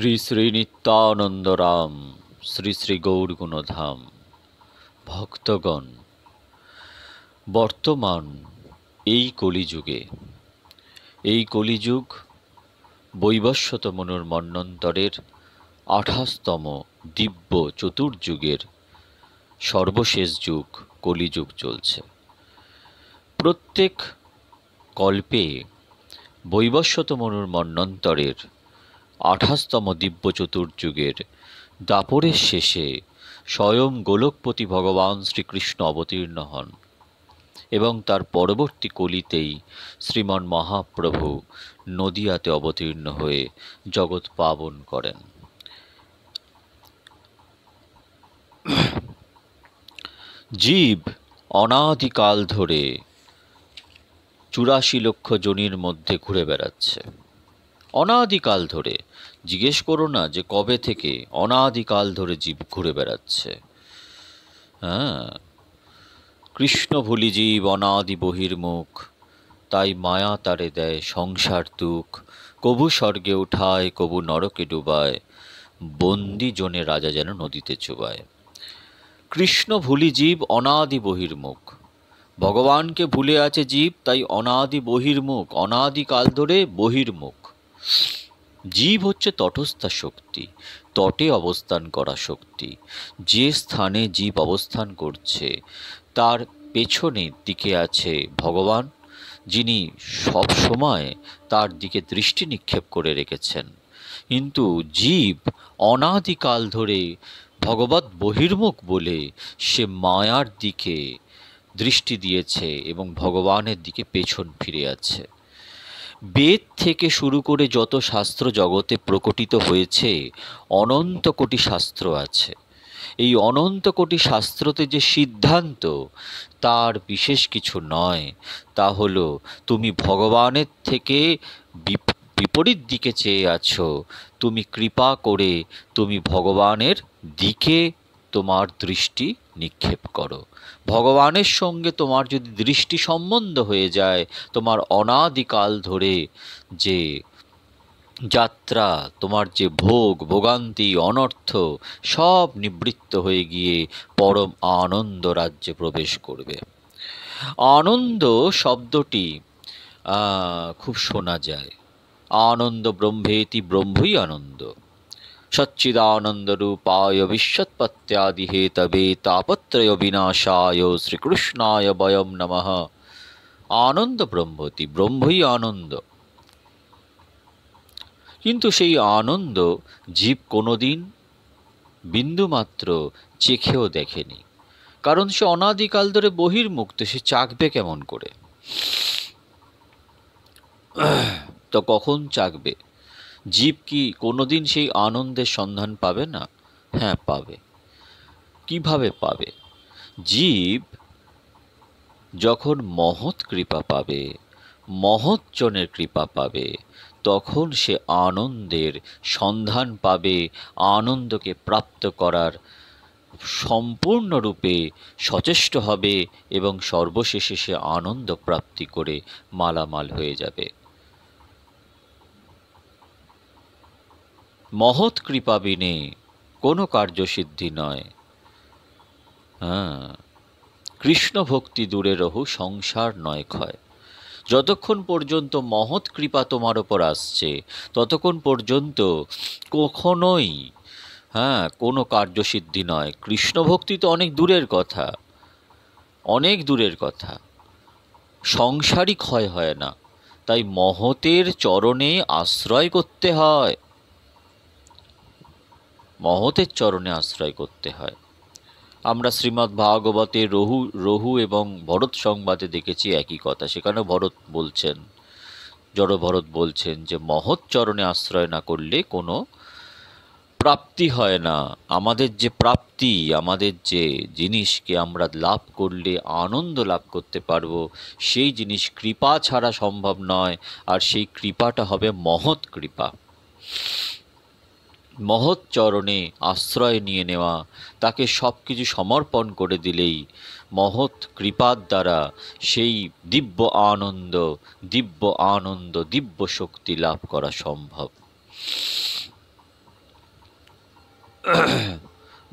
শ্রী শ্রী নিত্যানন্দ রাম শ্রী শ্রী গৌরগুণধাম ভক্তগণ বর্তমান এই কলিযুগে এই কলিযুগ বৈবস্বত মনুর মন্নন্তরের আঠাশতম দিব্য চতুর্যুগের সর্বশেষ যুগ কলিযুগ চলছে প্রত্যেক কল্পে বৈবস্বত মনুর মন্নন্তরের আঠাশতম দিব্য চতুর্যুগের দাপরের শেষে স্বয়ং গোলকপতি ভগবান শ্রীকৃষ্ণ অবতীর্ণ হন এবং তার পরবর্তী কলিতেই শ্রীমন মহাপ্রভু নদিয়াতে অবতীর্ণ হয়ে জগৎ পাবন করেন জীব অনাদিকাল ধরে চুরাশি লক্ষ জনির মধ্যে ঘুরে বেড়াচ্ছে অনাদিকাল ধরে জিজ্ঞেস করো না যে কবে থেকে অনাদিকাল ধরে জীব ঘুরে বেড়াচ্ছে হ্যাঁ কৃষ্ণ ভুলি জীব অনাদি বহির্মুখ তাই মায়া তারে দেয় সংসার তুখ কবু স্বর্গে উঠায় কবু নরকে ডুবায় বন্দি জনে রাজা যেন নদীতে চুবায় কৃষ্ণ ভুলি জীব অনাদি বহির্মুখ ভগবানকে ভুলে আছে জীব তাই অনাদি বহির্মুখ অনাদিকাল ধরে বহির্মুখ জীব হচ্ছে তটস্থা শক্তি তটে অবস্থান করা শক্তি যে স্থানে জীব অবস্থান করছে তার পেছনের দিকে আছে ভগবান যিনি সব সময় তার দিকে দৃষ্টি নিক্ষেপ করে রেখেছেন কিন্তু জীব অনাদিকাল ধরে ভগবত বহির্মুখ বলে সে মায়ার দিকে দৃষ্টি দিয়েছে এবং ভগবানের দিকে পেছন ফিরে আছে বেদ থেকে শুরু করে যত শাস্ত্র জগতে প্রকটিত হয়েছে অনন্ত কোটি শাস্ত্র আছে এই অনন্ত কোটি শাস্ত্রতে যে সিদ্ধান্ত তার বিশেষ কিছু নয় তা হলো তুমি ভগবানের থেকে বিপরীত দিকে চেয়ে আছো তুমি কৃপা করে তুমি ভগবানের দিকে তোমার দৃষ্টি নিক্ষেপ করো ভগবানের সঙ্গে তোমার যদি দৃষ্টি সম্বন্ধ হয়ে যায় তোমার অনাদিকাল ধরে যে যাত্রা তোমার যে ভোগ ভোগান্তি অনর্থ সব নিবৃত্ত হয়ে গিয়ে পরম আনন্দ রাজ্যে প্রবেশ করবে আনন্দ শব্দটি খুব শোনা যায় আনন্দ ব্রহ্মেতি ব্রহ্মই আনন্দ সচ্চিদানন্দরূপায় হে তবে তাপত্রয় বিনাশায় শ্রীকৃষ্ণায় বয়ম নম আনন্দ ব্রহ্মতি ব্রহ্মই আনন্দ কিন্তু সেই আনন্দ জীব কোনোদিন বিন্দুমাত্র চেখেও দেখেনি কারণ সে অনাদিকাল ধরে বহির্মুক্ত সে চাকবে কেমন করে তো কখন চাকবে জীব কি কোনোদিন সেই আনন্দের সন্ধান পাবে না হ্যাঁ পাবে কিভাবে পাবে জীব যখন মহৎ কৃপা পাবে মহৎজনের কৃপা পাবে তখন সে আনন্দের সন্ধান পাবে আনন্দকে প্রাপ্ত করার সম্পূর্ণরূপে সচেষ্ট হবে এবং সর্বশেষে সে আনন্দ প্রাপ্তি করে মালামাল হয়ে যাবে মহৎ কৃপা বিনে কোনো কার্যসিদ্ধি নয় হ্যাঁ কৃষ্ণ ভক্তি দূরে রহু সংসার নয় ক্ষয় যতক্ষণ পর্যন্ত মহৎ কৃপা তোমার ওপর আসছে ততক্ষণ পর্যন্ত কখনোই হ্যাঁ কোনো কার্যসিদ্ধি নয় কৃষ্ণ ভক্তি তো অনেক দূরের কথা অনেক দূরের কথা সংসারই ক্ষয় হয় না তাই মহতের চরণে আশ্রয় করতে হয় মহতের চরণে আশ্রয় করতে হয় আমরা শ্রীমদ্ ভাগবতে রহু রহু এবং ভরত সংবাদে দেখেছি একই কথা সেখানে ভরত বলছেন জড় বলছেন যে মহৎ চরণে আশ্রয় না করলে কোনো প্রাপ্তি হয় না আমাদের যে প্রাপ্তি আমাদের যে জিনিসকে আমরা লাভ করলে আনন্দ লাভ করতে পারব সেই জিনিস কৃপা ছাড়া সম্ভব নয় আর সেই কৃপাটা হবে মহৎ কৃপা মহৎ চরণে আশ্রয় নিয়ে নেওয়া তাকে সব কিছু সমর্পণ করে দিলেই মহৎ কৃপার দ্বারা সেই দিব্য আনন্দ দিব্য আনন্দ দিব্য শক্তি লাভ করা সম্ভব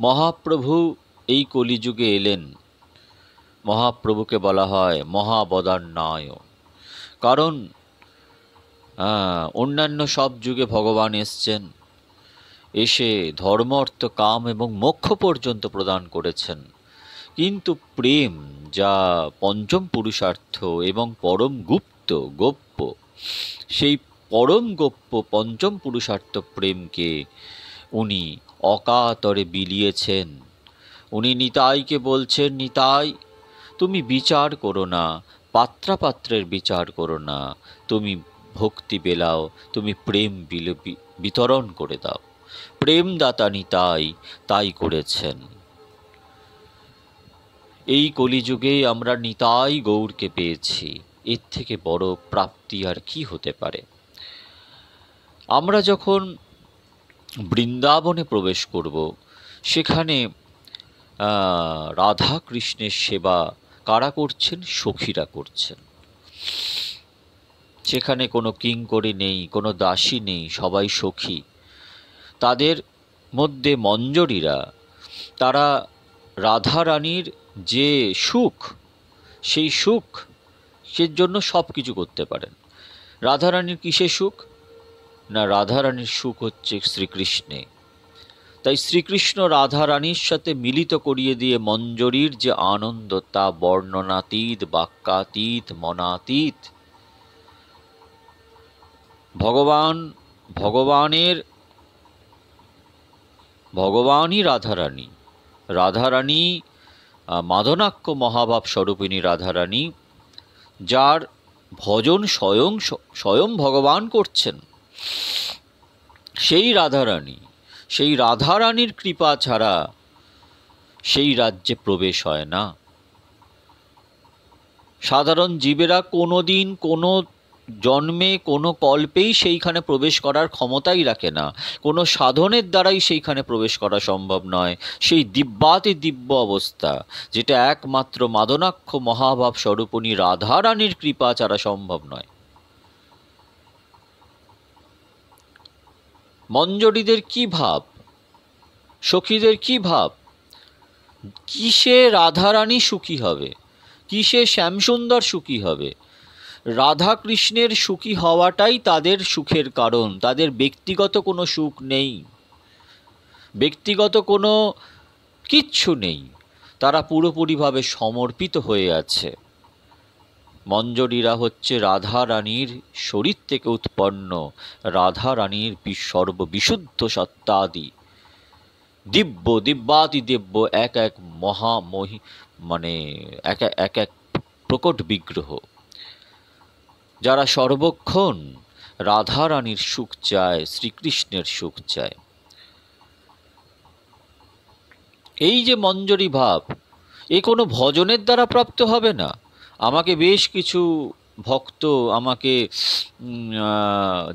মহাপ্রভু এই কলিযুগে এলেন মহাপ্রভুকে বলা হয় মহাবদান্নায় কারণ অন্যান্য সব যুগে ভগবান এসছেন এসে ধর্ম অর্থ কাম এবং মোক্ষ পর্যন্ত প্রদান করেছেন কিন্তু প্রেম যা পঞ্চম পুরুষার্থ এবং পরম গুপ্ত গোপ্য সেই পরম গোপ্য পঞ্চম পুরুষার্থ প্রেমকে উনি অকাতরে বিলিয়েছেন উনি নিতাইকে বলছেন নিতাই তুমি বিচার করো না পাত্রাপাত্রের বিচার করো না তুমি ভক্তি বেলাও তুমি প্রেম বিতরণ করে দাও প্রেমদাতা নিতাই তাই করেছেন এই কলিযুগে আমরা নিতাই গৌরকে পেয়েছি এর থেকে বড় প্রাপ্তি আর কি হতে পারে আমরা যখন বৃন্দাবনে প্রবেশ করব সেখানে রাধা কৃষ্ণের সেবা কারা করছেন সখীরা করছেন সেখানে কোনো কিং নেই কোনো দাসী নেই সবাই সখী তাদের মধ্যে মঞ্জরীরা তারা রাধারানীর যে সুখ সেই সুখ সের জন্য সব কিছু করতে পারেন রাধারানীর কিসের সুখ না রাধারানীর সুখ হচ্ছে শ্রীকৃষ্ণে তাই শ্রীকৃষ্ণ রাধারানীর সাথে মিলিত করিয়ে দিয়ে মঞ্জরীর যে আনন্দ তা বর্ণনাতীত বাক্যাতীত মনাতীত ভগবান ভগবানের ভগবানই রাধারানী রাধারানী মাধনাক্য মহাভাব স্বরূপিণী রাধারানী যার ভজন স্বয়ং স্বয়ং ভগবান করছেন সেই রাধারানী সেই রাধারানীর কৃপা ছাড়া সেই রাজ্যে প্রবেশ হয় না সাধারণ জীবেরা কোনো দিন কোনো জন্মে কোনো কল্পেই সেইখানে প্রবেশ করার ক্ষমতাই রাখে না কোনো সাধনের দ্বারাই সেইখানে প্রবেশ করা সম্ভব নয় সেই দিব্যাতি দিব্য অবস্থা যেটা একমাত্র মাদনাক্ষ মহাভাব স্বরূপণী রাধারানীর কৃপা ছাড়া সম্ভব নয় মঞ্জরীদের কি ভাব সখীদের কি ভাব কিসে রাধারানী সুখী হবে কিসে শ্যামসুন্দর সুখী হবে রাধাকৃষ্ণের সুখী হওয়াটাই তাদের সুখের কারণ তাদের ব্যক্তিগত কোনো সুখ নেই ব্যক্তিগত কোনো কিচ্ছু নেই তারা পুরোপুরিভাবে সমর্পিত হয়ে আছে মঞ্জরীরা হচ্ছে রাধা রানীর শরীর থেকে উৎপন্ন রাধা রানীর সর্ববিশুদ্ধ সত্তাদি দিব্য দিব্যাতি দিব্য এক এক মহামহি মানে এক এক এক প্রকট বিগ্রহ যারা সর্বক্ষণ রাধারানীর সুখ চায় শ্রীকৃষ্ণের সুখ চায় এই যে মঞ্জরি ভাব এ কোনো ভজনের দ্বারা প্রাপ্ত হবে না আমাকে বেশ কিছু ভক্ত আমাকে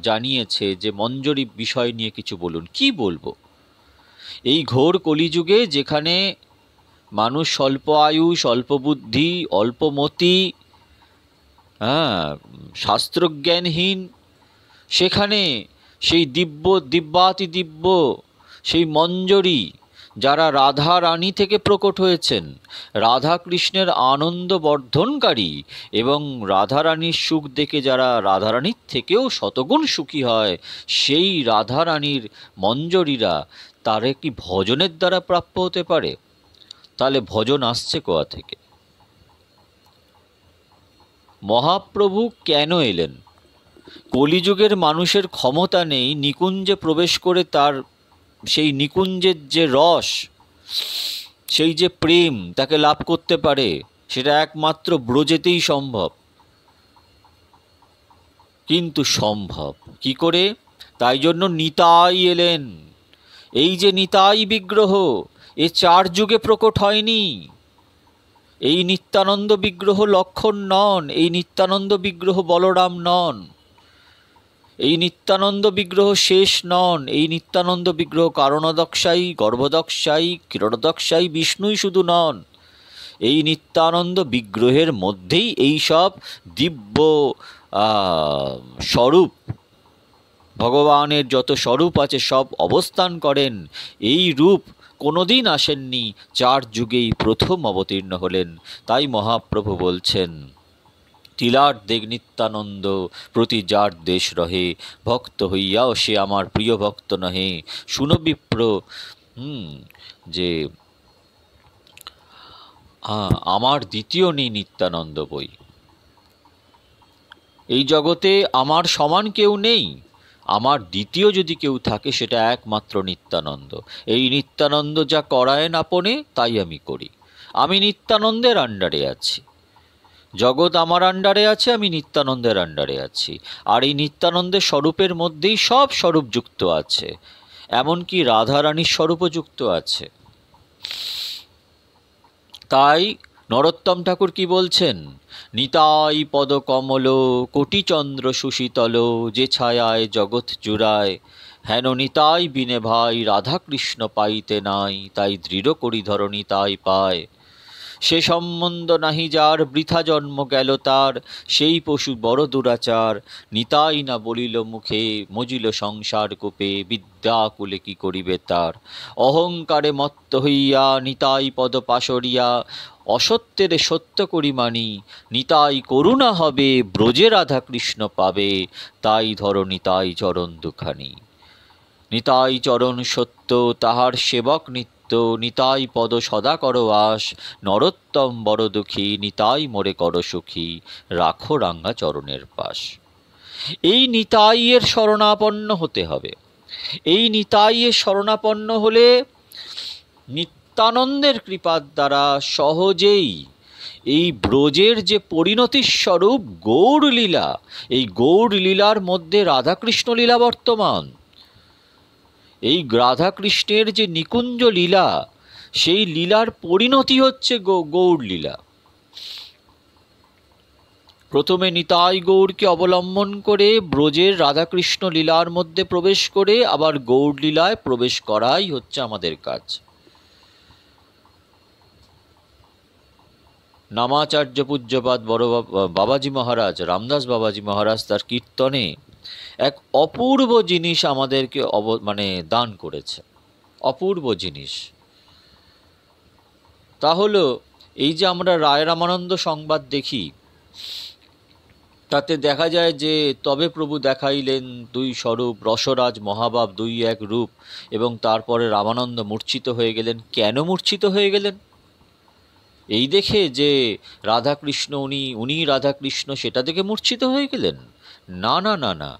জানিয়েছে যে মঞ্জরি বিষয় নিয়ে কিছু বলুন কি বলবো এই ঘোর কলিযুগে যেখানে মানুষ স্বল্প আয়ু স্বল্প বুদ্ধি অল্পমতি হ্যাঁ শাস্ত্রজ্ঞানহীন সেখানে সেই দিব্য দিব্যাতি দিব্য সেই মঞ্জরি যারা রাধা রানী থেকে প্রকট হয়েছেন রাধা কৃষ্ণের আনন্দ বর্ধনকারী এবং রাধা রানীর সুখ দেখে যারা রাধা রানীর থেকেও শতগুণ সুখী হয় সেই রাধা রানীর মঞ্জরীরা তারা কি ভজনের দ্বারা প্রাপ্য হতে পারে তাহলে ভজন আসছে কোয়া থেকে মহাপ্রভু কেন এলেন কলিযুগের মানুষের ক্ষমতা নেই নিকুঞ্জে প্রবেশ করে তার সেই নিকুঞ্জের যে রস সেই যে প্রেম তাকে লাভ করতে পারে সেটা একমাত্র ব্রজেতেই সম্ভব কিন্তু সম্ভব কি করে তাই জন্য নিতাই এলেন এই যে নিতাই বিগ্রহ এ চার যুগে প্রকট হয়নি এই নিত্যানন্দ বিগ্রহ লক্ষণ নন এই নিত্যানন্দ বিগ্রহ বলরাম নন এই নিত্যানন্দ বিগ্রহ শেষ নন এই নিত্যানন্দ বিগ্রহ কারণদক্ষাই গর্ভদক্ষাই কিরণদক্ষাই বিষ্ণুই শুধু নন এই নিত্যানন্দ বিগ্রহের মধ্যেই এই সব দিব্য স্বরূপ ভগবানের যত স্বরূপ আছে সব অবস্থান করেন এই রূপ কোনোদিন আসেননি চার যুগেই প্রথম অবতীর্ণ হলেন তাই মহাপ্রভু বলছেন তিলার দেগ নিত্যানন্দ প্রতি যার দেশ রহে ভক্ত হইয়াও সে আমার প্রিয় ভক্ত নহে শুনো বিপ্র হুম যে আমার দ্বিতীয় নেই নিত্যানন্দ বই এই জগতে আমার সমান কেউ নেই আমার দ্বিতীয় যদি কেউ থাকে সেটা একমাত্র নিত্যানন্দ এই নিত্যানন্দ যা না আপনে তাই আমি করি আমি নিত্যানন্দের আন্ডারে আছি জগৎ আমার আন্ডারে আছে আমি নিত্যানন্দের আন্ডারে আছি আর এই নিত্যানন্দের স্বরূপের মধ্যেই সব স্বরূপ যুক্ত আছে এমনকি রাধারানীর স্বরূপও যুক্ত আছে তাই নরোত্তম ঠাকুর কি বলছেন নিতাই পদকমল কোটিচন্দ্র সুশীতল যে ছায়ায় জগৎ জুড়ায় হেন নিতাই বিনে ভাই রাধাকৃষ্ণ পাইতে নাই তাই দৃঢ় করি ধরণী তাই পায় সে সম্বন্ধ নাহি যার বৃথা জন্ম গেল তার সেই পশু বড় দুরাচার নিতাই না বলিল মুখে মজিল সংসার কোপে বিদ্যা কুলে কি করিবে তার অহংকারে মত্ত হইয়া নিতাই পদ পাশরিয়া অসত্যের সত্য করি নিতাই করুণা হবে ব্রজে রাধাকৃষ্ণ পাবে তাই ধরো নিতাই চরণ দুখানি নিতাই চরণ সত্য তাহার সেবক নিত্য নিতাই পদ সদা কর আস নরোত্তম বড় দুঃখী নিতাই মোরে কর সুখী রাখো রাঙ্গা চরণের পাশ এই নিতাইয়ের শরণাপন্ন হতে হবে এই নিতাইয়ের শরণাপন্ন হলে নিত্যানন্দের কৃপার দ্বারা সহজেই এই ব্রজের যে পরিণতির স্বরূপ গৌরলীলা এই গৌরলীলার মধ্যে রাধাকৃষ্ণ লীলা বর্তমান এই রাধাকৃষ্ণের যে নিকুঞ্জ লীলা সেই লীলার পরিণতি হচ্ছে গৌরলীলা প্রথমে নিতাই গৌরকে অবলম্বন করে ব্রজের রাধাকৃষ্ণ লীলার মধ্যে প্রবেশ করে আবার গৌরলীলায় প্রবেশ করাই হচ্ছে আমাদের কাজ নামাচার্য পূজ্যপাদ বড় বাবাজি মহারাজ রামদাস বাবাজি মহারাজ তার কীর্তনে এক অপূর্ব জিনিস আমাদেরকে অব মানে দান করেছে অপূর্ব জিনিস তা হল এই যে আমরা রায় রামানন্দ সংবাদ দেখি তাতে দেখা যায় যে তবে প্রভু দেখাইলেন দুই স্বরূপ রসরাজ মহাবাব দুই এক রূপ এবং তারপরে রামানন্দ মূর্ছিত হয়ে গেলেন কেন মূর্ছিত হয়ে গেলেন এই দেখে যে রাধাকৃষ্ণ উনি উনি রাধাকৃষ্ণ সেটা দেখে মূর্ছিত হয়ে গেলেন না না না না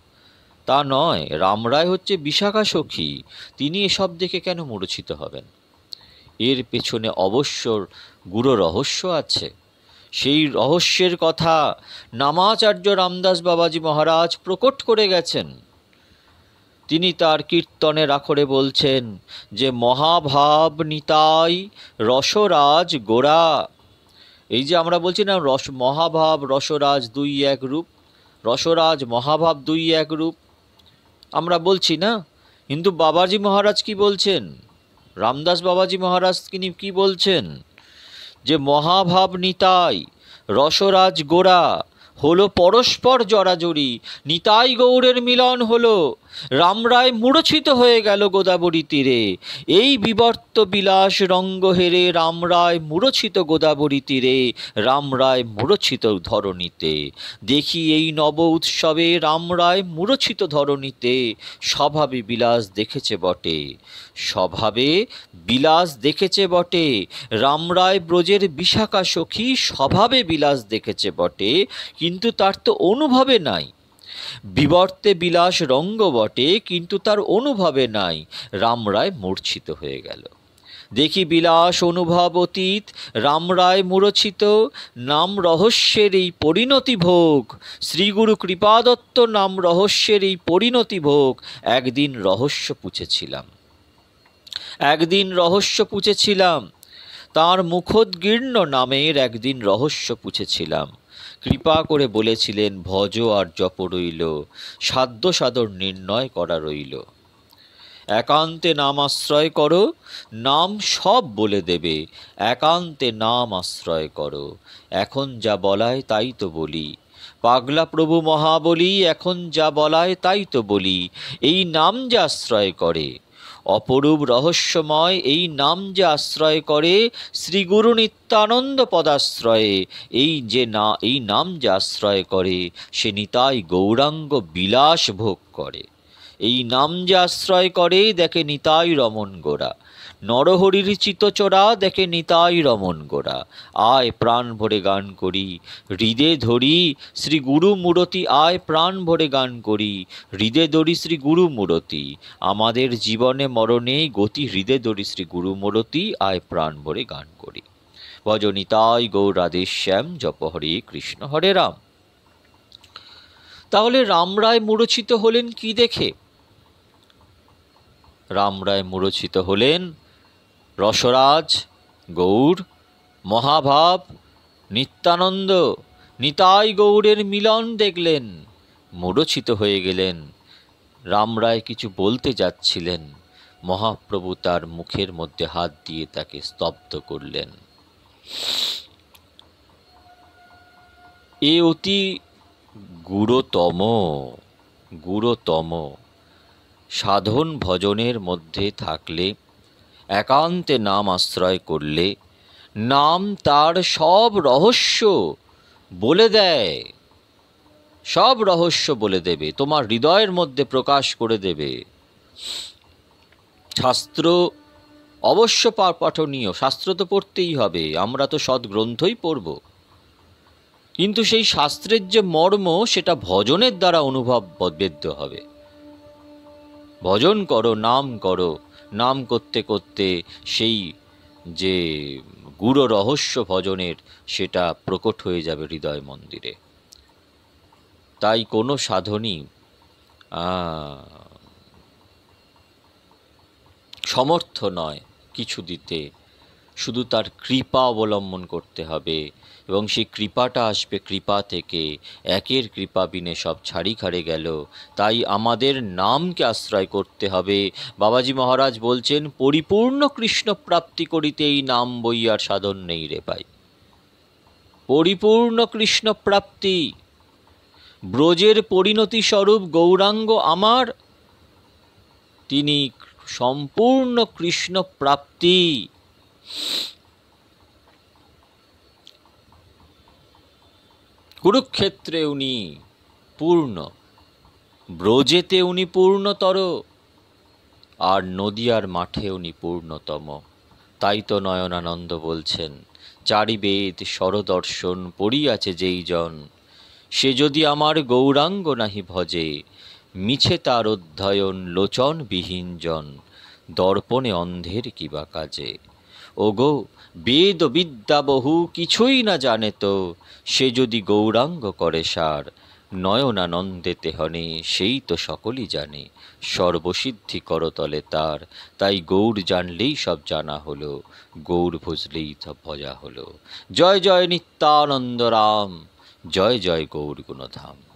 তা নয় রামরায় হচ্ছে বিশাখা সখী তিনি এসব দেখে কেন মূর্ছিত হবেন এর পেছনে অবশ্য গুরু রহস্য আছে সেই রহস্যের কথা নামাচার্য রামদাস বাবাজি মহারাজ প্রকট করে গেছেন তিনি তার কীর্তনের আখরে বলছেন যে মহাভাব নিতাই রসরাজ গোড়া এই যে আমরা বলছি না রস মহাভাব রসরাজ দুই এক রূপ রসরাজ মহাভাব দুই এক রূপ আমরা বলছি না কিন্তু বাবাজি মহারাজ কি বলছেন রামদাস বাবাজি মহারাজ তিনি কি বলছেন যে মহাভাব নিতাই রসরাজ গোড়া হলো পরস্পর জড়াজড়ি নিতাই গৌরের মিলন হলো রামরায় মূর্ছিত হয়ে গেল গোদাবরী তীরে এই বিবর্ত বিলাস রঙ্গ হেরে রামরায় মূর্ছিত গোদাবরী তীরে রামরায় মূর্ছিত ধরণীতে দেখি এই নব উৎসবে রামরায় মূর্ছিত ধরণীতে স্বভাবে বিলাস দেখেছে বটে স্বভাবে বিলাস দেখেছে বটে রামরায় ব্রজের বিশাখা সখী স্বভাবে বিলাস দেখেছে বটে কিন্তু তার তো অনুভবে নাই বিবর্তে বিলাস রঙ্গ বটে কিন্তু তার অনুভবে নাই রাম রায় মূর্ছিত হয়ে গেল দেখি বিলাস অনুভব অতীত রাম রায় মূরছিত নাম রহস্যের এই পরিণতি ভোগ শ্রীগুরু কৃপাদত্ত নাম রহস্যের এই পরিণতি ভোগ একদিন রহস্য পুছেছিলাম একদিন রহস্য পুছেছিলাম তাঁর মুখোদ্গীর্ণ নামের একদিন রহস্য পুছেছিলাম কৃপা করে বলেছিলেন ভজ আর জপ রইল সাধ্য সাধন নির্ণয় করা রইল একান্তে নাম আশ্রয় করো নাম সব বলে দেবে একান্তে নাম আশ্রয় করো এখন যা বলায় তাই তো বলি পাগলা প্রভু মহাবলী এখন যা বলায় তাই তো বলি এই নাম যা আশ্রয় করে অপরূপ রহস্যময় এই নাম যে আশ্রয় করে শ্রীগুরু নিত্যানন্দ পদাশ্রয়ে এই যে না এই নাম যে আশ্রয় করে সে নিতাই গৌরাঙ্গ বিলাস ভোগ করে এই নাম যে আশ্রয় করে দেখে নিতাই রমণ গোড়া নরহরির চিতচোরা দেখে নিতাই রমন গোড়া আয় প্রাণ ভরে গান করি হৃদে ধরি শ্রী গুরু মূরতি আয় প্রাণ ভরে গান করি হৃদে ধরি শ্রী গুরু মূরতি আমাদের জীবনে মরণে গতি হৃদে ধরি শ্রী গুরু মূরতি আয় প্রাণ ভরে গান করি ভজনিতাই গৌরাদেশ শ্যাম জপ হরে কৃষ্ণ হরে রাম তাহলে রাম রায় মূরছিত হলেন কি দেখে রাম রায় মূরছিত হলেন রসরাজ গৌর মহাভাব নিত্যানন্দ নিতাই গৌরের মিলন দেখলেন মরচিত হয়ে গেলেন রাম রায় কিছু বলতে যাচ্ছিলেন মহাপ্রভু তার মুখের মধ্যে হাত দিয়ে তাকে স্তব্ধ করলেন এ অতি গুরুতম গুরুতম সাধন ভজনের মধ্যে থাকলে একান্তে নাম আশ্রয় করলে নাম তার সব রহস্য বলে দেয় সব রহস্য বলে দেবে তোমার হৃদয়ের মধ্যে প্রকাশ করে দেবে শাস্ত্র অবশ্য পাঠনীয় শাস্ত্র তো পড়তেই হবে আমরা তো গ্রন্থই পড়ব কিন্তু সেই শাস্ত্রের যে মর্ম সেটা ভজনের দ্বারা অনুভব বেদ্য হবে ভজন করো নাম করো নাম করতে করতে সেই যে গুড় রহস্য ভজনের সেটা প্রকট হয়ে যাবে হৃদয় মন্দিরে তাই কোনো সাধনই সমর্থ নয় কিছু দিতে শুধু তার কৃপা অবলম্বন করতে হবে এবং সেই কৃপাটা আসবে কৃপা থেকে একের কৃপা বিনে সব ছাড়ি খাড়ে গেল তাই আমাদের নামকে আশ্রয় করতে হবে বাবাজি মহারাজ বলছেন পরিপূর্ণ কৃষ্ণ প্রাপ্তি করিতে এই নাম বইয়ার সাধন নেই রে ভাই পরিপূর্ণ কৃষ্ণ প্রাপ্তি ব্রজের পরিণতি স্বরূপ গৌরাঙ্গ আমার তিনি সম্পূর্ণ কৃষ্ণ প্রাপ্তি কুরুক্ষেত্রে উনি পূর্ণ ব্রজেতে উনি পূর্ণতর আর নদিয়ার মাঠে উনি পূর্ণতম তাই তো নয়নানন্দ বলছেন চারিবেদ সরদর্শন পড়িয়াছে যেই জন সে যদি আমার গৌরাঙ্গ নাহি ভজে মিছে তার অধ্যয়ন লোচনবিহীন জন দর্পণে অন্ধের কিবা কাজে ওগো বেদ বিদ্যা বহু কিছুই না জানে তো সে যদি গৌরাঙ্গ করে সার নয়নানন্দে তেহনে সেই তো সকলই জানে সর্বসিদ্ধি করতলে তার তাই গৌর জানলেই সব জানা হলো গৌর ভজলেই সব ভজা হলো জয় জয় নিত্যানন্দ রাম জয় জয় গৌর গুণধাম